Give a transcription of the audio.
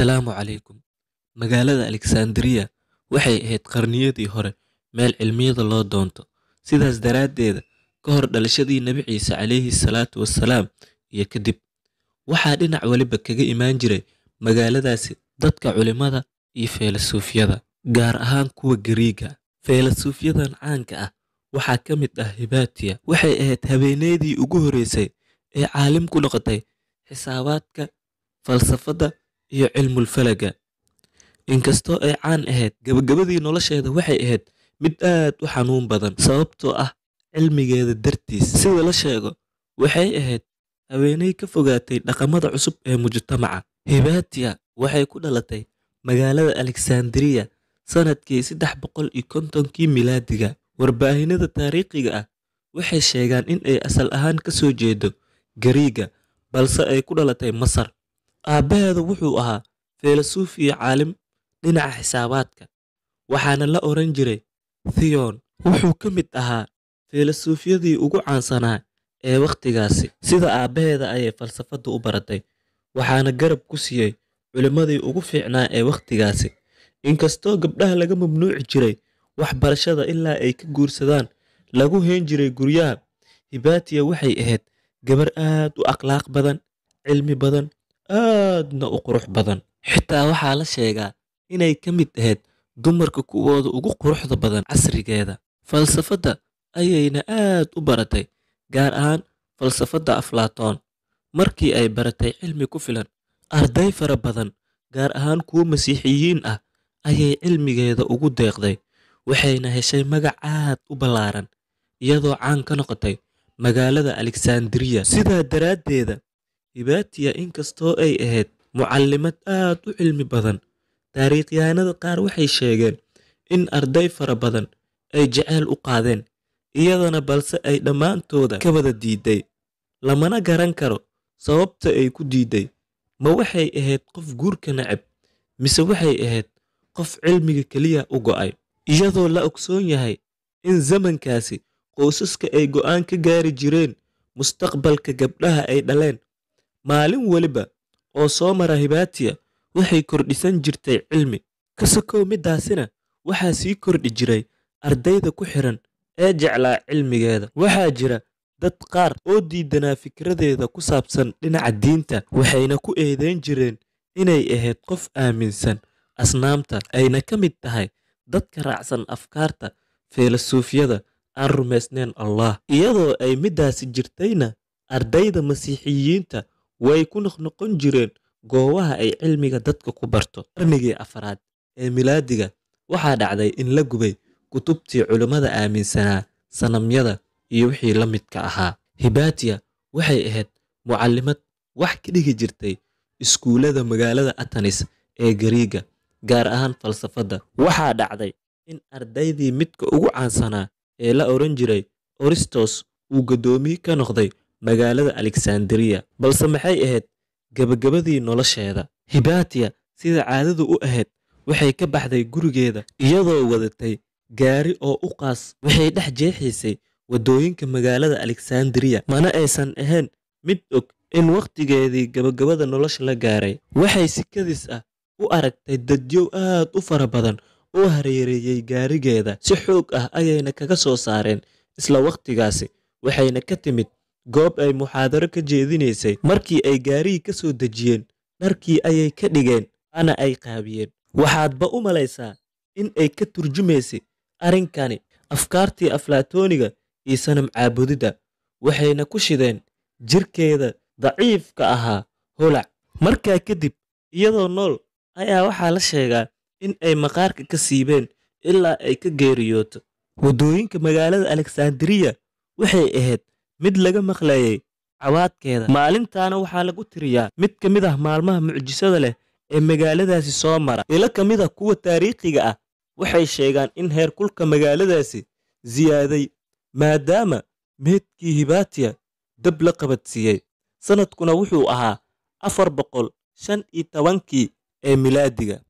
Assalaamu calaykum magaalada Alexandria waxay ahayd qarniyadii hore meel cilmiyada loo doonto sidaas daraaddeeda ka hor dhalashadii nebi Ciise calayhi salaatu wasalaam iyo kadib waxaa dhinac waliba kaga imaan jiray magaaladaasi dadka culimmada iyo feelasufyada gaar ahaan kuwa Gariiga feelasufyadan caanka ah waxaa ka mid ah Hypatia waxay ahayd haweeneydii ugu horreysay ee caalim ku noqotay xisaabaadka falsafadda iyo cilmulfalaga inkastoo ay caan ahayd gabagabadii nolosheeda waxay ahayd mid aad u xanuun badan sababtoo ah cilmigeeda dartiis sida la sheego waxay ahayd haweeney ka fogaatay dhaqamada cusub ee mujtamaca hibatia waxay ku dhalatay magaalada alexandriya sannadkii saddex boqol iyo kontonkii milaadiga warbaahinada taariikhiga ah waxay sheegaan in ay asal ahaan ka soo jeedo gariiga balse ay ku dhalatay masar aabbaheeda wuxuu ahaa filosof iyo caalim dhinaca xisaabaadka waxaana la odhan jiray thiyon wuxuu ka mid ahaa filosofiyadii ugu caansanaa ee wakhtigaasi sida aabbaheeda ayay falsafadda u baratay waxaana garab ku siiyey culimmadii ugu fiicnaa ee wakhtigaasi inkastoo gabdhaha laga mamnuuci jiray waxbarashada ilaa ay ka guursadaan lagu heyn jiray guryaha hibaatiya waxay ahayd gabar aad u akhlaaq badan cilmi badan aadna u qurux badan xitaa waxaa la sheegaa inay ka mid ahayd dumarka kuwooda ugu quruxda badan casrigeeda falsafadda ayayna aad u baratay gaar ahaan falsafadda aflatoon markii ay baratay cilmi ku filan arday fara badan gaar ahaan kuwo masiixiyiin ah ayay cilmigeeda ugu deeqday waxayna heshay magac aad u ballaaran iyadoo caan ka noqotay magaalada alexandriya sidaa daraaddeeda Hipatia inkastoo ay ahayd mucallimad aad u cilmi badan taariikhyahanada qaar waxay sheegeen in arday fara badan ay jaceyl u qaadeen iyadana balse ay dhammaantooda ka wada diiday lamana garan karo sababta ay ku diiday ma waxay ahayd qof guurka nacab mise waxay ahayd qof cilmiga keliya u go'ay iyadoo la ogsoon yahay in zamankaasi qoysaska ay go'aan ka gaari jireen mustaqbalka gabdhaha ay dhaleen maalin weliba oo soo mara hibaatiya waxay kordhisan jirtay cilmi ka sokow midaasina waxaa sii kordhi jiray ardayda ku xidhan ee jeclaa cilmigeeda waxaa jira dad qaar oo diidanaa fikradeeda ku saabsan dhinaca diinta waxayna ku eedeen jireen inay ahayd qof aaminsan asnaamta ayna ka mid tahay dadka raacsan afkaarta filasufyada aan rumaysnayn allah iyadoo ay middaasi jirtayna ardayda masiixiyiinta way ku noqnoqon jireen goobaha ay cilmiga dadka ku barto qarnigii afaraad ee milaadiga waxaa dhacday in la gubay kutubtii culimmada aaminsanaa sanamyada iyo wixii la midka ahaa hibatiya waxay ahayd mucallimad wax ka dhigi jirtay iskuullada magaalada atanis ee gariiga gaar ahaan falsafadda waxaa dhacday in ardaydii midka ugu caansanaa ee la odhan jiray oristos uu gaddoomiye ka noqday magaalada alexanderiya balse maxay ahayd gebagabadii nolosheeda hibatiya sida caadadu u ahayd waxay ka baxday gurigeeda iyadoo wadatay gaari oo u qaas waxay dhex jeexaysay waddooyinka magaalada alexanderiya mana aysan ahayn mid og in wakhtigeedii gebagabada nolosha la gaaray waxay si kadis ah u aragtay dadyow aad u fara badan oo hareereeyey gaarigeeda si xoog ah ayayna kaga soo saareen isla wakhtigaasi waxayna ka timid goob ay muxaadaro ka jeedinaysay markii ay gaarihii ka soo dejiyeen dharkii ayay ka dhigeen ana ay qaabiyeen waxaadba u malaysaa in ay ka turjumaysay arrinkani afkaartii aflatooniga iyo sanam caabudidda waxayna ku shideen jirkeeda daciifka ahaa holac markaa kadib iyadoo nool ayaa waxaa la sheegaa in ay maqaarka ka siibeen ilaa ay ka geeriyooto waddooyinka magaalada alexanderiya waxay ahayd mid laga maqlayay cawaadkeeda maalintaana waxaa lagu tiriyaa mid ka mid ah maalmaha mucjisada leh ee magaaladaasi soo mara ilo ka mid ah kuwa taariikhiga ah waxay sheegaan in heerkulka magaaladaasi ziyaaday maadaama meedkii hibaatiya dab la qabadsiiyey sannadkuna wuxuu ahaa afar boqol shan iyo tobankii ee milaadiga